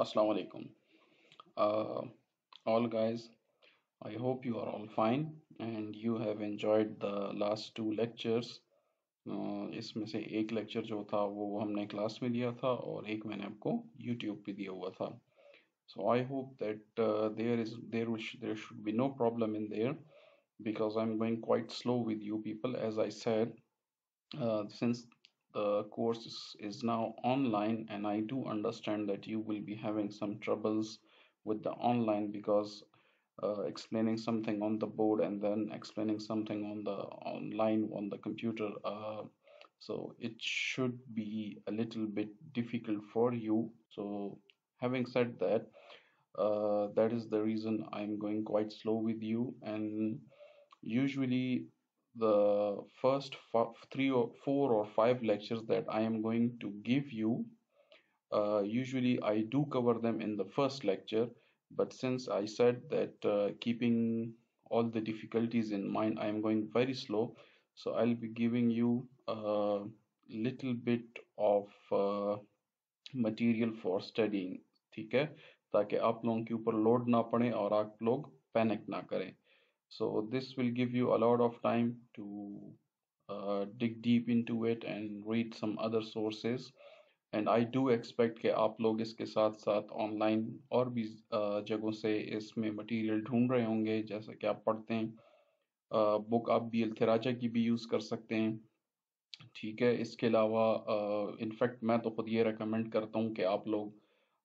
assalamu alaikum uh, all guys i hope you are all fine and you have enjoyed the last two lectures uh, इसमें से एक lecture जो था वो हमने क्लास में लिया था और एक मैंने so i hope that uh, there is there should be no problem in there because i'm going quite slow with you people as i said uh, since the course is, is now online and I do understand that you will be having some troubles with the online because uh, explaining something on the board and then explaining something on the online on the computer uh, so it should be a little bit difficult for you so having said that uh, that is the reason I'm going quite slow with you and usually the first three or four or five lectures that I am going to give you uh, usually I do cover them in the first lecture but since I said that uh, keeping all the difficulties in mind I am going very slow so I'll be giving you a little bit of uh, material for studying ठीक है ताकि आप लोगों के ऊपर load ना पड़े और आप लोग पैनिक ना करें so this will give you a lot of time to uh, dig deep into it and read some other sources and I do expect कि आप लोग इसके साथ साथ ऑनलाइन और भी uh, जगहों से इसमें मटेरियल ढूंढ रहे होंगे जैसे कि आप पढ़ते हैं बुक uh, आप बी एल थराजा की भी यूज़ कर सकते हैं ठीक है इसके अलावा इनफैक्ट uh, मैं तो खुद ये रेकमेंड करता हूँ कि आप लोग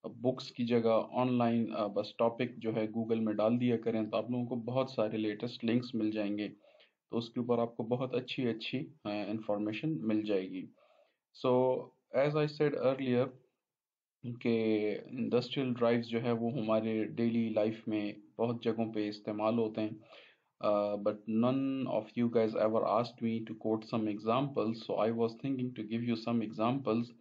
बुक्स की जगह ऑनलाइन बस टॉपिक जो है गूगल में डाल दिया करें तो आप लोगों को बहुत सारे लेटेस्ट लिंक्स मिल जाएंगे तो उसके ऊपर आपको बहुत अच्छी अच्छी इंफॉर्मेशन मिल जाएगी so as I said earlier के इंडस्ट्रियल ड्राइव्स जो है वो हमारे डेली लाइफ में बहुत जगहों पे इस्तेमाल होते हैं but none of you guys ever asked me to quote some examples so I was thinking to give you some examples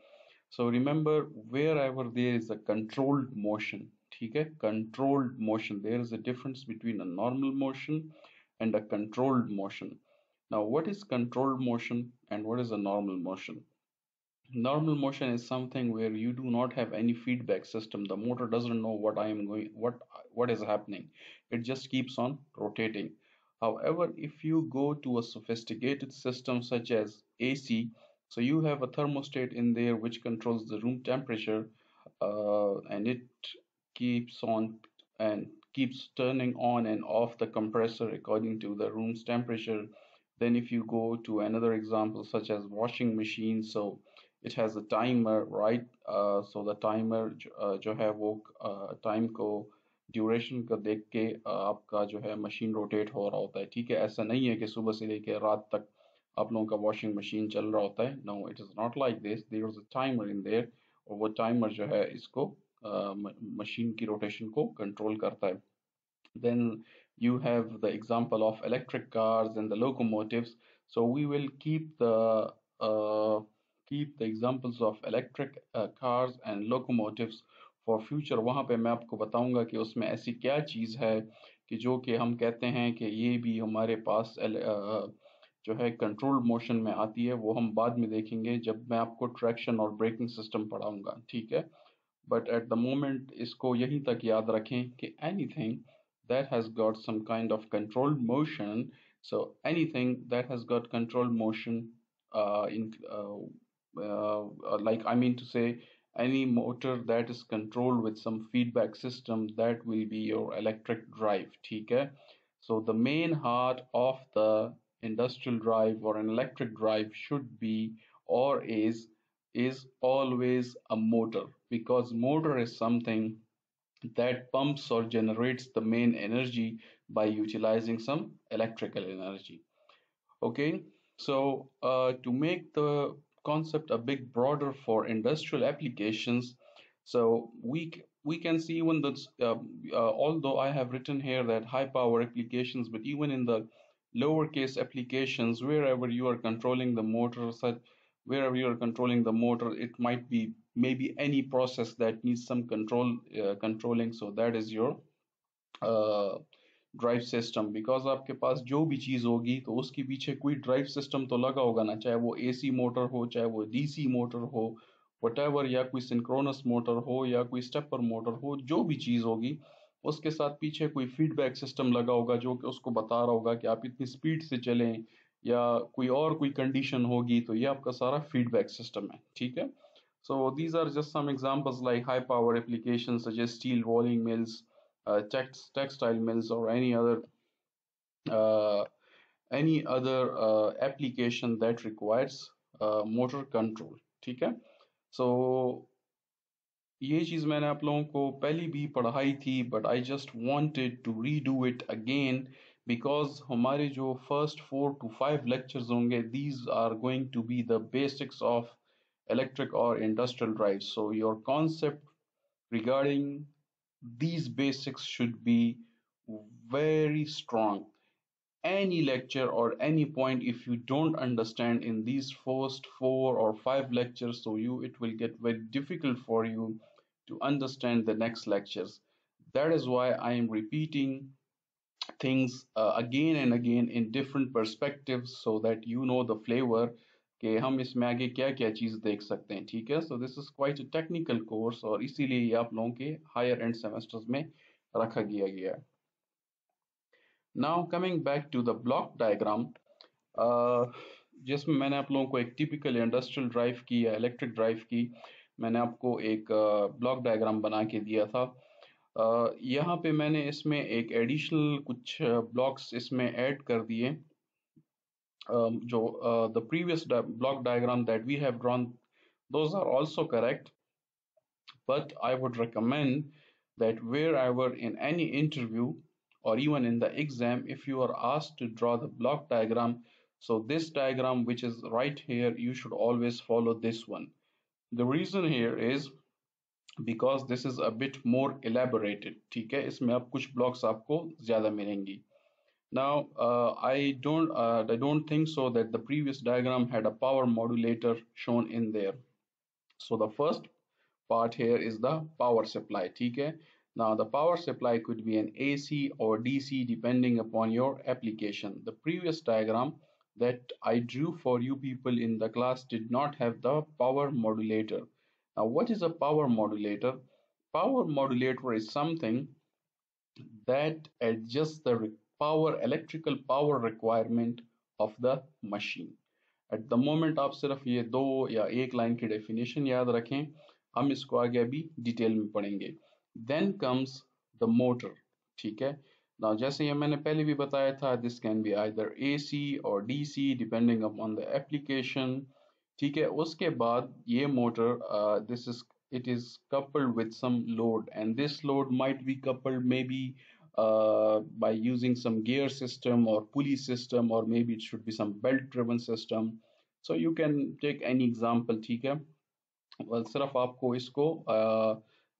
So remember wherever there is a controlled motion, okay? controlled motion, there is a difference between a normal motion and a controlled motion. Now what is controlled motion and what is a normal motion? normal motion is something where you do not have any feedback system the motor doesn't know what i am going what what is happening it just keeps on rotating however if you go to a sophisticated system such as ac So you have a thermostat in there which controls the room temperature uh, and it keeps on and keeps turning on and off the compressor according to the room's temperature. Then if you go to another example such as washing machine, so it has a timer, right? Uh, so the timer uh, जो है वो time uh, को duration का देख के आपका जो है मशीन रोटेट हो रहा होता hai, ठीक है ऐसा नहीं है कि सुबह से लेकर आप लोगों का वॉशिंग मशीन चल रहा होता है no it is not like this there is a timer in there और वो टाइमर जो है इसको मशीन uh, की रोटेशन को कंट्रोल करता है then you have the example of electric cars and the locomotive so we will keep the keep the examples of electric cars and locomotive for future वहाँ पे मैं आपको बताऊँगा कि उसमें ऐसी क्या चीज है कि जो कि हम कहते हैं कि ये भी हमारे पास जो है कंट्रोल मोशन में आती है वो हम बाद में देखेंगे जब मैं आपको ट्रैक्शन और ब्रेकिंग सिस्टम पढ़ाऊंगा ठीक है बट एट द मोमेंट इसको यहीं तक याद रखें कि anything that has got some kind of control motion so anything that has got control motion like I mean to say any motor that is control with some feedback system that will be your electric drive ठीक है so the main heart of the industrial drive or an electric drive should be or is is always a motor because motor is something that pumps or generates the main energy by utilizing some electrical energy okay so uh, to make the concept a bit broader for industrial applications so we we can see even that uh, uh, although I have written here that high power applications but even in the lowercase applications wherever you are controlling the motor such wherever you are controlling the motor it might be maybe any process that needs some control uh, controlling so that is your uh, system because because आपके पास जो भी चीज़ होगी तो उसके पीछे कोई drive system तो लगा होगा ना चाहे वो AC motor हो चाहे वो DC motor हो whatever या कोई synchronous motor हो या कोई stepper motor हो जो भी चीज़ होगी उसके साथ पीछे कोई फीडबैक सिस्टम लगा होगा जो कि उसको बता रहा होगा कि आप इतनी स्पीड से चलें या कोई और कोई कंडीशन होगी तो ये आपका सारा फीडबैक सिस्टम है ठीक है so these are just some examples like high power application such as steel rolling mills textile mills और any other any other application that requires motor control ठीक है so ये चीज़ मैंने आप लोगों को पहले भी पढ़ाई थी but I just wanted to redo it again because हमारे जो first four to five lectures होंगे these are going to be the basics of electric or industrial drives. So your concept regarding these basics should be very strong. Any lecture or any point if you don't understand in these first four or five lectures so you it will get very difficult for you to understand the next lectures. That is why I am repeating things uh, again and again in different perspectives so that you know the flavor. Okay, hum isme aage kya kya cheez dekh sakte hain, theek hai? So this is quite a technical course aur isiliye aap logon ke higher end semesters mein rakha gaya gaya. Now coming back to the block diagram, uh, जिसमें मैंने आप लोगों को एक typical industrial drive की या electric drive की मैंने आपको एक ब्लॉक डायग्राम बना के दिया था यहाँ पे मैंने इसमें एक एडिशनल कुछ ब्लॉक्स इसमें ऐड कर दिए जो the previous block diagram that we have drawn those are also correct but I would recommend that where I were in any interview और even in the exam if you are asked to draw the block diagram so this diagram which is right here you should always follow this one the reason here is because this is a bit more elaborated ठीक है इसमें आप कुछ blocks आपको ज़्यादा मिलेंगी now uh, I don't uh, I don't think so that the previous diagram had a power modulator shown in there so the first part here is the power supply ठीक है now the power supply could be an AC or DC depending upon your application the previous diagram uh, that I drew for you people in the class did not have the power modulator. Now, what is a power modulator? Power modulator is something that adjusts the power, electrical power requirement of the machine. At the moment, आप सिर्फ ये दो या एक line की definition याद रखें हम इसको आगे अभी detail में पढ़ेंगे देन कम्स द मोटर ठीक है Now, जैसे ये मैंने पहले भी बताया था this can be either A C और D C depending upon the application ठीक है उसके बाद ये motor this is it is coupled with some load and this load might be coupled maybe uh, by using some gear system or pulley system or maybe it should be some belt driven system so you can take any example ठीक है well सिर्फ आपको इसको uh,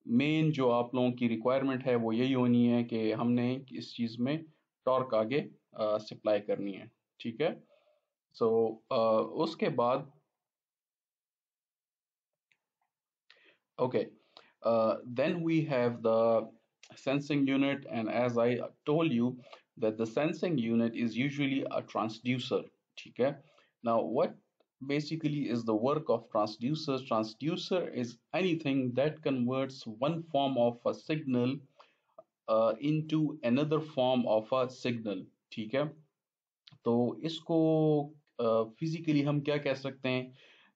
main जो आप लोगों की requirement है वो यही होनी है कि हमने इस चीज में टॉर्क आगे सप्लाई करनी है ठीक है सो so, उसके बाद okay then we have the sensing unit and as I told you that the sensing unit is usually a transducer ठीक है now what basically is the work of transducer. Transducer is anything that converts one form of a signal uh, into another form of a signal. ठीक है तो इसको physically uh, हम क्या कह सकते हैं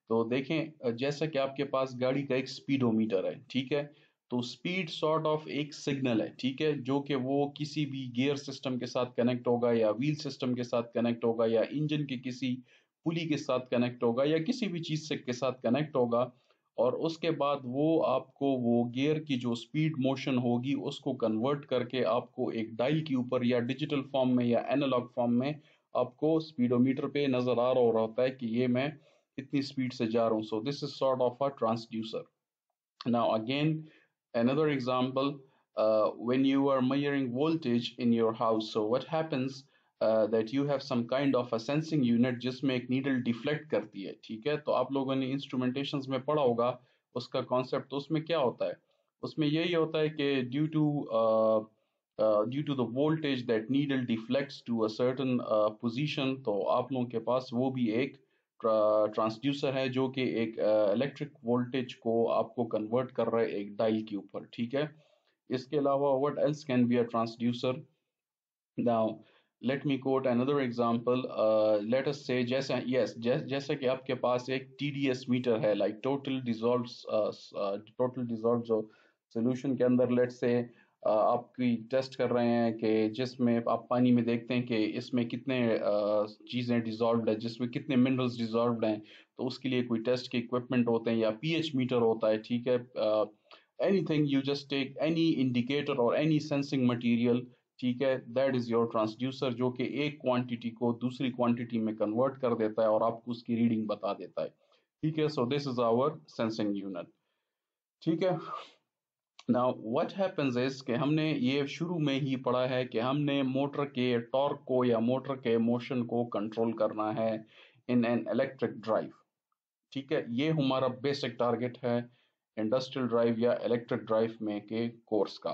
तो देखें uh, जैसा कि आपके पास गाड़ी का एक स्पीडोमीटर है ठीक है तो स्पीड सॉर्ट ऑफ एक सिग्नल है ठीक है जो कि वो किसी भी गियर सिस्टम के साथ कनेक्ट होगा या व्हील सिस्टम के साथ कनेक्ट होगा या इंजन के किसी पुली के साथ कनेक्ट होगा या किसी भी चीज़ से के साथ कनेक्ट होगा और उसके बाद वो आपको वो गियर की जो स्पीड मोशन होगी उसको कन्वर्ट करके आपको एक डाइल के ऊपर या डिजिटल फॉर्म में या एनालॉग फॉर्म में आपको स्पीडोमीटर पे नज़र आ रहा होता है कि ये मैं इतनी स्पीड से जा रहा हूँ so this is sort of a transducer now again another example when you are measuring voltage in your house so what happens that you have some kind of a sensing unit जिसमें एक needle deflect करती है ठीक है तो आप लोगों ने इंस्ट्रूमेंटेशन में पढ़ा होगा उसका कॉन्सेप्ट तो उसमें क्या होता है उसमें यही होता है कि due to due to the voltage that needle deflect to a certain position तो आप लोगों के पास वो भी एक ट्रांसड्यूसर है जो कि एक इलेक्ट्रिक uh, वोल्टेज को आपको कन्वर्ट कर रहा है एक डाइल के ऊपर ठीक है इसके अलावा what else can be a transducer now let me quote another example let us say जैसा यस जैसा कि आपके पास एक टी डी एस मीटर है like total dissolve total dissolve जो सोल्यूशन के अंदर लेट से uh, आपकी टेस्ट कर रहे हैं कि जिसमें आप पानी में देखते हैं कि इसमें कितने uh, चीज़ें डिजॉल्व है जिसमें कितने मिनरल्स डिजॉल्व हैं तो उसके लिए कोई टेस्ट के इक्विपमेंट होते हैं या पी एच मीटर होता है ठीक है any thing you just take any indicator और एनी सेंसिंग मटीरियल ठीक है दैट इज योर ट्रांसड्यूसर जो कि एक क्वांटिटी को दूसरी क्वांटिटी में कन्वर्ट कर देता है और आपको उसकी रीडिंग बता देता है ठीक है so this is our sensing unit ठीक है नाउ व्हाट हैपेंस इज कि हमने ये शुरू में ही पढ़ा है कि हमने मोटर के टॉर्क को या मोटर के मोशन को कंट्रोल करना है इन एन इलेक्ट्रिक ड्राइव ठीक है ये हमारा बेसिक टारगेट है इंडस्ट्रियल ड्राइव या इलेक्ट्रिक ड्राइव में के कोर्स का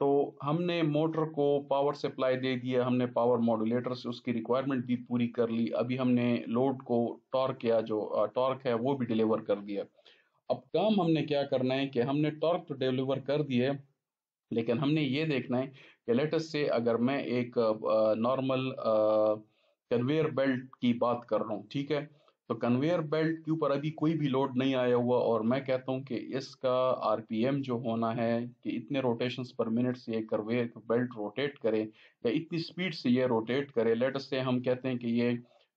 तो हमने मोटर को पावर सप्लाई दे दिया हमने पावर मॉड्यूलेटर से उसकी रिक्वायरमेंट भी पूरी कर ली अभी हमने लोड को टॉर्क या जो टॉर्क है वो भी डिलीवर कर दिया अब काम हमने क्या करना है कि हमने टॉर्क तो डिलीवर कर दिए लेकिन हमने ये देखना है कि लेटेस्ट से अगर मैं एक नॉर्मल कन्वेयर बेल्ट की बात कर रहा हूँ ठीक है तो कन्वेयर बेल्ट के ऊपर अभी कोई भी लोड नहीं आया हुआ और मैं कहता हूं कि इसका आरपीएम जो होना है कि इतने रोटेशंस पर मिनट से ये कन्वेयर बेल्ट रोटेट करे या इतनी स्पीड से ये रोटेट करे लेट से हम कहते हैं कि ये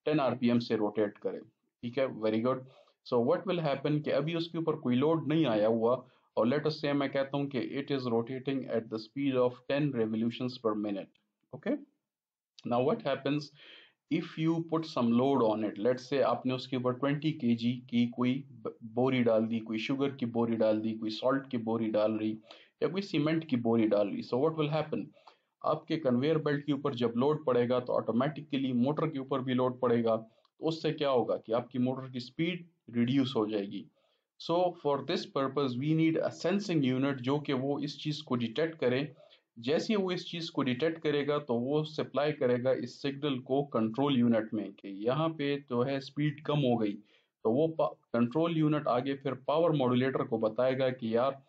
10 आरपीएम से रोटेट करे ठीक है very good so what will happen कि अभी उसके ऊपर कोई लोड नहीं आया हुआ और लेट से मैं कहता हूं कि it is rotating at the speed of 10 revolutions per minute okay now what happens if you put some load on it let say आपने उसके ऊपर ट्वेंटी के की कोई बोरी डाल दी कोई शुगर की बोरी डाल दी कोई सॉल्ट की बोरी डाल रही या कोई सीमेंट की बोरी डाल रही सो वट विल हैपन आपके कन्वेयर बेल्ट के ऊपर जब लोड पड़ेगा तो ऑटोमेटिकली मोटर के ऊपर भी लोड पड़ेगा तो उससे क्या होगा कि आपकी मोटर की स्पीड रिड्यूस हो जाएगी so for this purpose we need a sensing unit जो कि वो इस चीज़ को डिटेक्ट करे जैसे वो इस चीज़ को डिटेक्ट करेगा तो वो सप्लाई करेगा इस सिग्नल को कंट्रोल यूनिट में कि यहाँ पे जो तो है स्पीड कम हो गई तो वो कंट्रोल यूनिट आगे फिर पावर मॉड्यूलेटर को बताएगा कि यार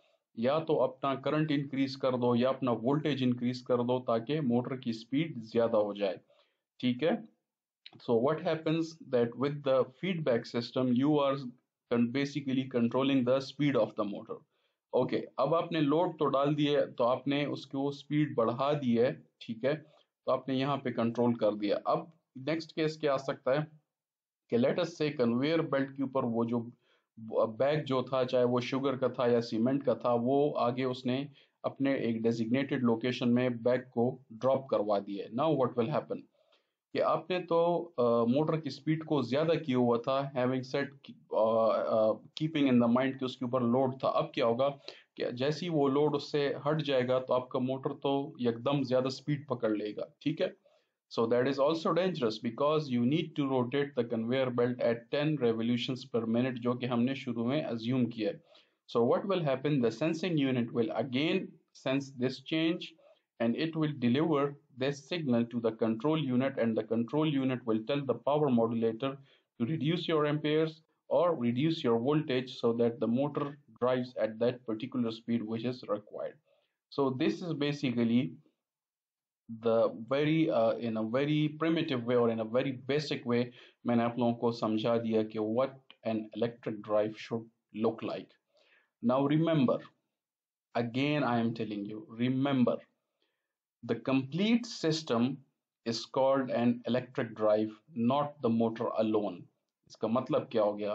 या तो अपना करंट इंक्रीज कर दो या अपना वोल्टेज इंक्रीज कर दो ताकि मोटर की स्पीड ज़्यादा हो जाए ठीक है so what happens that with the feedback system you are basically controlling the speed of the motor okay अब आपने लोड तो डाल दिए तो आपने उसको स्पीड बढ़ा दी है ठीक है तो आपने यहाँ पे कंट्रोल कर दिया अब नेक्स्ट केस क्या आ सकता है कि लेटस से कन्वेयर बेल्ट के ऊपर वो जो बैग जो था चाहे वो शुगर का था या सीमेंट का था वो आगे उसने अपने एक डेजिग्नेटेड लोकेशन में बैग को ड्रॉप करवा दिया नाउ व्हाट विल हैपन कि आपने तो मोटर की स्पीड को ज्यादा किया हुआ था having set keeping in the mind कि उसके ऊपर लोड था अब क्या होगा कि जैसे ही वो लोड उससे हट जाएगा तो आपका मोटर तो एकदम ज्यादा स्पीड पकड़ लेगा ठीक है so that is also dangerous because you need to rotate the conveyor belt at ten revolution per minute जो कि हमने शुरू में अज्यूम किया है so what will happen the unit will again sense this change and it will deliver this signal to the control unit and the control unit will tell the power modulator to reduce your amperes or reduce your voltage so that the motor drives at that particular speed which is required so this is basically the very uh, in a very primitive way or in a very basic way मैंने आप लोगों को समझा what an electric drive should look like now remember again I am telling you remember The complete system is called an electric drive, not the motor alone. इसका मतलब क्या हो गया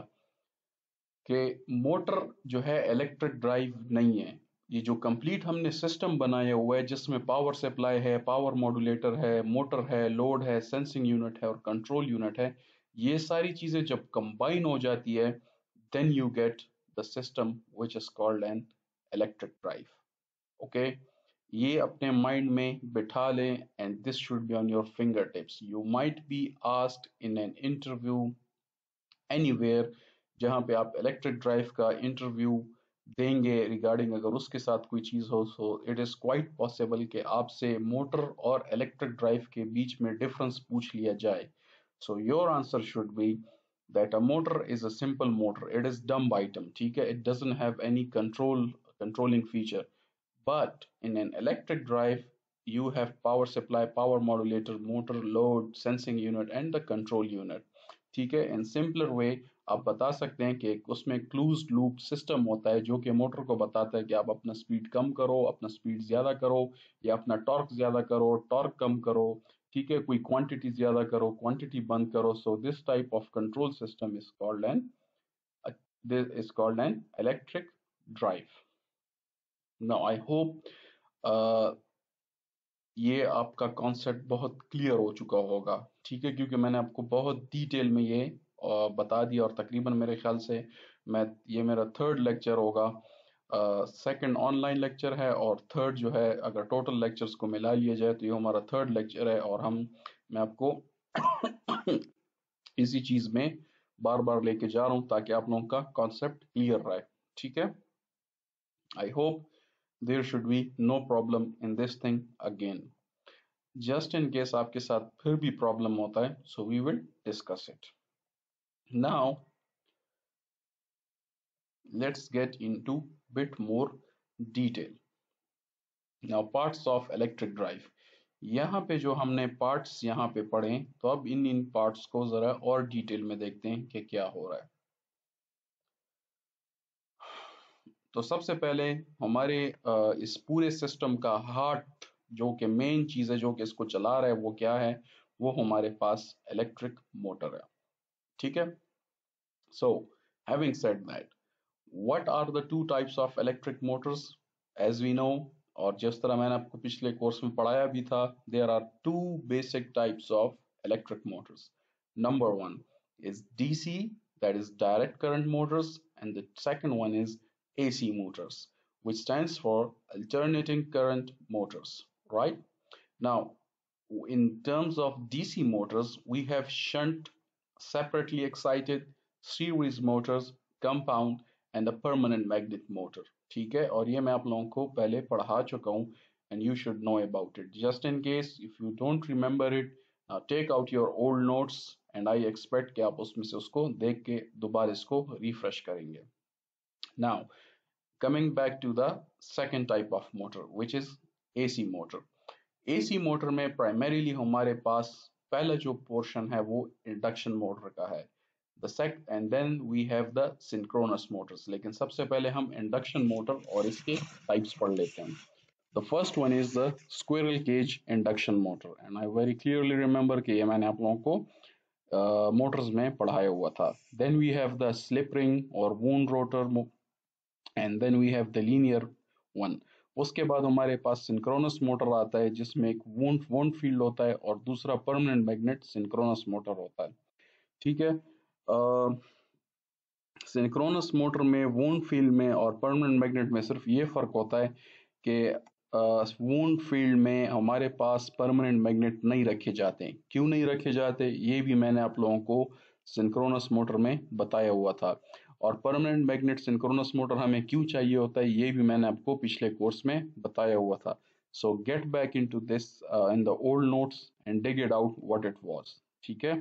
कि मोटर जो है इलेक्ट्रिक ड्राइव नहीं है ये जो कंप्लीट हमने सिस्टम बनाया हुआ है जिसमें पावर सप्लाई है पावर मॉड्यूलेटर है मोटर है लोड है सेंसिंग यूनिट है और कंट्रोल यूनिट है ये सारी चीजें जब कंबाइन हो जाती है then you get the system which is called an electric drive okay ये अपने माइंड में बिठा लें and this should be on your finger tips you might be asked in an interview anywhere जहां पे आप इलेक्ट्रिक ड्राइव का interview देंगे रिगार्डिंग अगर उसके साथ कोई चीज़ हो so it is quite possible कि आपसे मोटर और इलेक्ट्रिक ड्राइव के बीच में डिफरेंस पूछ लिया जाए so your answer should be that a motor is a simple motor it is dumb item ठीक है it doesn't have any control controlling feature But in an electric drive, you have power supply, power modulator, motor load, sensing unit and the control unit. ठीक है in simpler way आप बता सकते हैं कि उसमें क्लूज लूप सिस्टम होता है जो कि मोटर को बताता है कि आप अपना स्पीड कम करो अपना स्पीड ज़्यादा करो या अपना टॉर्क ज़्यादा करो टॉर्क कम करो ठीक है कोई क्वांटिटी ज़्यादा करो क्वांटिटी बंद करो so this type of control system is called an is called an electric drive now I hope ये आपका कॉन्सेप्ट बहुत क्लियर हो चुका होगा ठीक है क्योंकि मैंने आपको बहुत डिटेल में ये uh, बता दिया और तकरीबन मेरे ख्याल से मैं ये मेरा थर्ड लेक्चर होगा सेकंड ऑनलाइन लेक्चर है और थर्ड जो है अगर टोटल लेक्चर्स को मिला लिया जाए तो ये हमारा थर्ड लेक्चर है और हम मैं आपको इसी चीज में बार बार लेके जा रहा हूं ताकि आप लोगों का कॉन्सेप्ट क्लियर रहे ठीक है I hope there should be no problem in this thing again just in case aapke sath phir bhi problem hota hai so we will discuss it now let's get into bit more detail now parts of electric drive यहाँ पे जो हमने parts यहाँ पे पढ़े तो अब इन इन parts को जरा और डिटेल में देखते हैं कि क्या हो रहा है तो सबसे पहले हमारे इस पूरे सिस्टम का हार्ट जो कि मेन चीज़ है जो कि इसको चला रहा है वो क्या है वो हमारे पास इलेक्ट्रिक मोटर है ठीक है so having said that what are the two types of electric motors as we know और जिस तरह मैंने आपको पिछले कोर्स में पढ़ाया भी था there are two basic types of electric motors number one is DC that is direct current motors and the second one is AC motors, which stands for alternating current motors, right? Now, in terms of DC motors, we have shunt, separately excited, series motors, compound and a permanent magnet motor. ठीक है और ये मैं आप लोगों को पहले पढ़ा चुका हूँ and you should know about it. Just in case if you don't remember it, now take out your old notes and I expect that you will से it again के refresh Now, coming back to the second type of motor which is AC motor AC motor में primarily हमारे पास पहला जो portion है वो induction motor का है the sec and then we have the synchronous motors lekin sabse pehle hum induction motor aur iske types pad lete hain The first one is the squirrel cage induction motor and I very clearly remember ki ye maine aap logon ko motors uh, में पढ़ाया हुआ था then we have the slip ring और wound rotor and then we have the linear one उसके बाद हमारे पास synchronous motor आता है जिसमें एक वोंट वोंट फील्ड होता है और दूसरा परमानेंट मैग्नेट सिंक्रोनस मोटर होता है ठीक है सिंक्रोनस मोटर में वोंट फील्ड में और परमानेंट मैग्नेट में सिर्फ ये फर्क होता है कि वोंट फील्ड में हमारे पास परमानेंट मैग्नेट नहीं रखे जाते क्यों नहीं रखे जाते ये भी मैंने आप लोगों को सिंक्रोनस मोटर में बताया हुआ था और परमानेंट मैग्नेट सिंक्रोनस मोटर हमें क्यों चाहिए होता है ये भी मैंने आपको पिछले कोर्स में बताया हुआ था so get back into this in the old notes and dig it out what it was ठीक है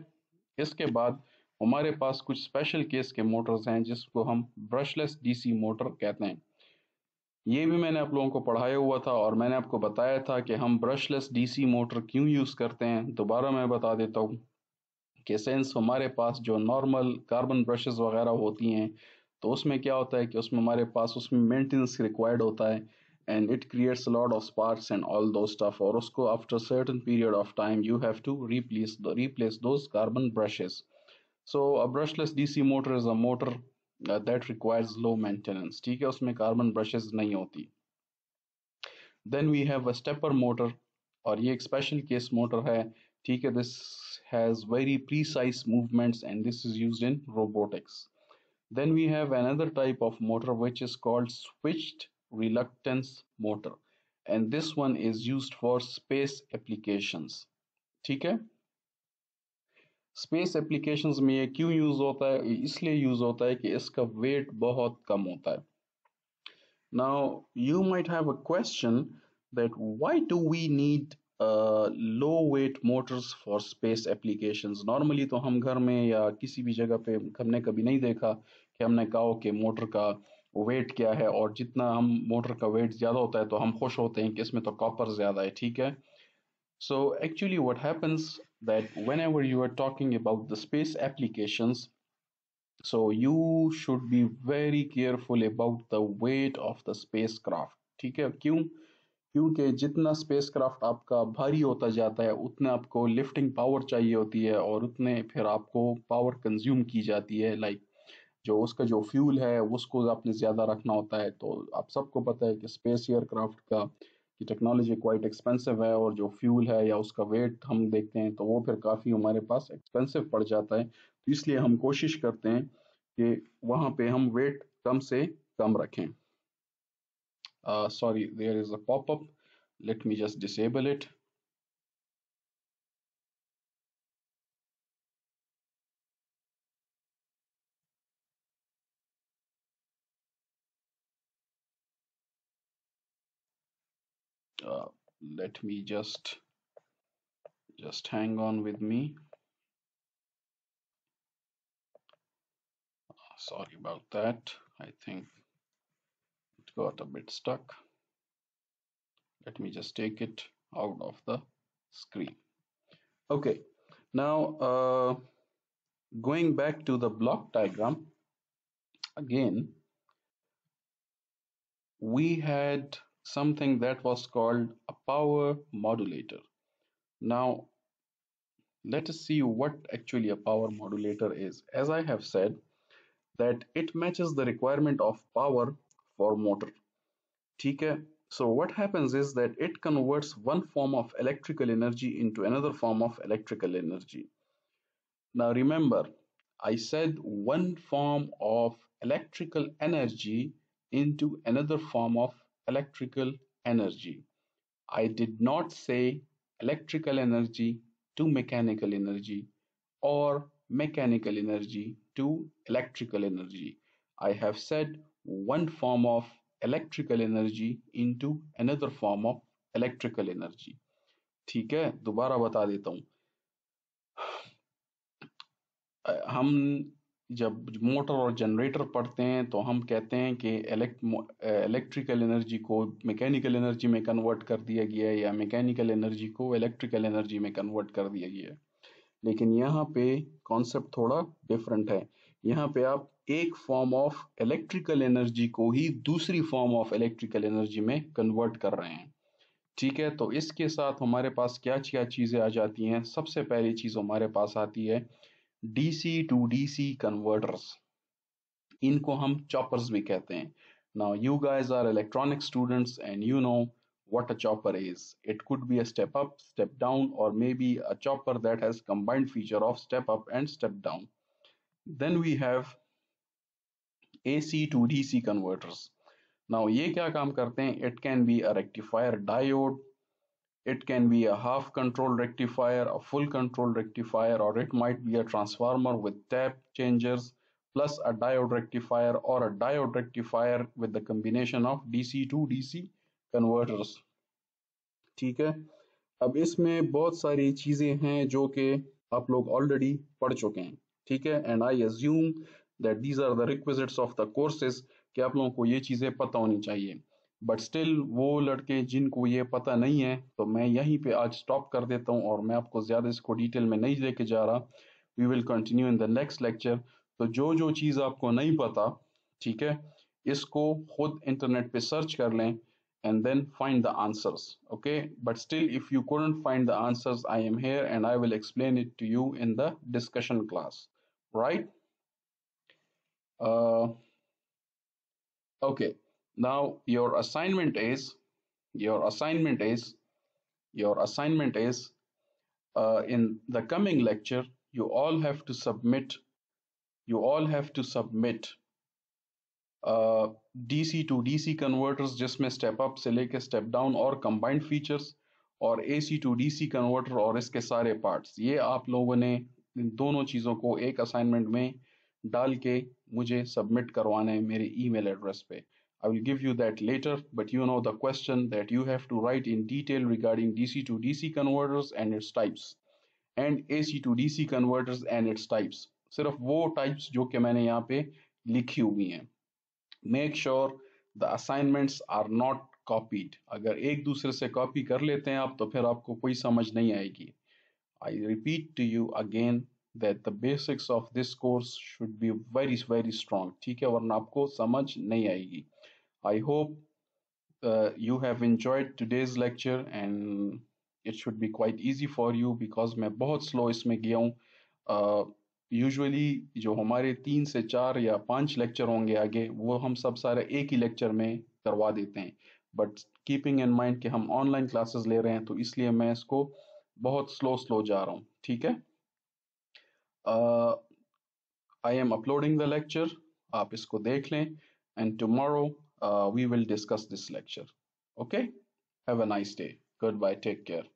इसके बाद हमारे पास कुछ स्पेशल केस के मोटर्स हैं जिसको हम ब्रशलेस डीसी मोटर कहते हैं ये भी मैंने आप लोगों को पढ़ाया हुआ था और मैंने आपको बताया था कि हम ब्रशलेस डीसी मोटर क्यों यूज़ करते हैं दोबारा मैं बता देता हूँ के सेंस हमारे पास जो नॉर्मल कार्बन ब्रशेस वगैरह होती हैं तो उसमें क्या होता है कि उसमें हमारे पास उसमें मेंटेनेंस रिक्वायर्ड होता है and it creates lot of sparks and all those stuff और उसको after certain period of time you have to replace replace those carbon brushes so a brushless DC motor is a motor that requires low maintenance ठीक है उसमें carbon brushes नहीं होती then we have a stepper motor और ये एक special case motor है ठीक है this has very precise movements and this is used in robotics. Then we have another type of motor which is called switched reluctance motor and this one is used for space applications. ठीक है Space applications में ये use होता है इसलिए use होता है कि इसका weight बहुत कम होता है Now you might have a question that why do we need low weight motors for space applications normally तो हम घर में या किसी भी जगह पे हमने कभी नहीं देखा कि हमने कहा कि मोटर का वेट क्या है और जितना हम मोटर का वेट ज्यादा होता है तो हम खुश होते हैं कि इसमें तो कॉपर ज्यादा है ठीक है so actually what happens that whenever you are talking about the space applications so you should be very careful about the weight of the spacecraft ठीक है क्यों क्योंकि जितना स्पेसक्राफ्ट आपका भारी होता जाता है उतने आपको लिफ्टिंग पावर चाहिए होती है और उतने फिर आपको पावर कंज्यूम की जाती है लाइक जो उसका जो फ्यूल है उसको आपने ज़्यादा रखना होता है तो आप सबको पता है कि स्पेस एयरक्राफ्ट का की टेक्नोलॉजी क्वाइट एक्सपेंसिव है और जो फ्यूल है या उसका वेट हम देखते हैं तो वो फिर काफ़ी हमारे पास एक्सपेंसिव पड़ जाता है तो इसलिए हम कोशिश करते हैं कि वहाँ पे हम वेट कम से कम रखें uh, sorry there is a pop-up let me just disable it uh, let me just just hang on with me uh, sorry about that I think got a bit stuck let me just take it out of the screen okay now uh, going back to the block diagram again we had something that was called a power modulator now let us see what actually a power modulator is as i have said that it matches the requirement of power or motor ठीक so what happens is that it converts one form of electrical energy into another form of electrical energy now remember I said one form of electrical energy into another form of electrical energy. I did not say electrical energy to mechanical energy or mechanical energy to electrical energy. I have said one form of electrical energy into another form of electrical energy. ठीक है दोबारा बता देता हूं हम जब motor और generator पढ़ते हैं तो हम कहते हैं कि इलेक्ट्रिकल एनर्जी को मैकेनिकल एनर्जी में कन्वर्ट कर दिया गया है या मैकेनिकल एनर्जी को इलेक्ट्रिकल एनर्जी में कन्वर्ट कर दिया गया है लेकिन यहाँ पे कॉन्सेप्ट थोड़ा डिफरेंट है यहाँ पे आप एक फॉर्म ऑफ इलेक्ट्रिकल एनर्जी को ही दूसरी फॉर्म ऑफ इलेक्ट्रिकल एनर्जी में कन्वर्ट कर रहे हैं ठीक है तो इसके साथ हमारे पास क्या क्या चीजें आ जाती हैं सबसे पहली चीज हमारे पास आती है D C to D C converters इनको हम चॉपर्स भी कहते हैं now you guys are electronic students and you know what a chopper is it could be a step up step down or may be a chopper that has combined feature of step up and step down then we have A C to D C converters now ये क्या काम करते हैं it can be a rectifier diode it can be a half control rectifier a full control rectifier or it might be a transformer with tap changers plus a diode rectifier or a diode rectifier with the combination of DC to D C converters ठीक है अब इसमें बहुत सारी चीजें हैं जो कि आप लोग ऑलरेडी पढ़ चुके हैं ठीक है and I assume that these are the requisites of the courses कि आप लोगों को ये चीज़ें पता होनी चाहिए बट स्टिल वो लड़के जिनको ये पता नहीं है तो मैं यहीं पे आज स्टॉप कर देता हूँ और मैं आपको ज़्यादा इसको डिटेल में नहीं लेके जा रहा we will continue in the next lecture तो जो जो चीज़ आपको नहीं पता ठीक है इसको खुद इंटरनेट पे सर्च कर लें and then find the answers okay but still if you couldn't find the answers I am here and I will explain it to you in the discussion class right uh, okay now your assignment is your assignment is your assignment is uh, in the coming lecture you all have to submit you all have to submit uh, DC to DC converters just may step up से लेके step down or combined features और AC to DC converter और इसके सारे parts ये आप लोगों ने इन दोनों चीज़ों को एक असाइनमेंट में डाल के मुझे सबमिट करवाने मेरे ई मेल एड्रेस पे I will give you that letter but you know the question that you have to write in detail regarding DC to DC converters and its types and AC to DC converters and its types सिर्फ वो types जो कि मैंने यहाँ पे लिखी हुई हैं make sure the assignments are not copied अगर एक दूसरे से कॉपी कर लेते हैं आप तो फिर आपको कोई समझ नहीं आएगी I repeat to you again that the basics of this course should be very very strong ठीक है वरना आपको समझ नहीं आएगी I hope you have enjoyed today's lecture and it should be quite easy for you because मैं बहुत slow इसमें गया हूँ यूजुअली uh, जो हमारे तीन से चार या पांच लेक्चर होंगे आगे वो हम सब सारे एक ही लेक्चर में करवा देते हैं बट कीपिंग इन माइंड कि हम ऑनलाइन क्लासेस ले रहे हैं तो इसलिए मैं इसको बहुत स्लो स्लो जा रहा हूँ ठीक है uh, I am uploading the lecture. Aap isko dekh lein. And tomorrow, uh, we will discuss this lecture. Okay? Have a nice day. Goodbye. Take care.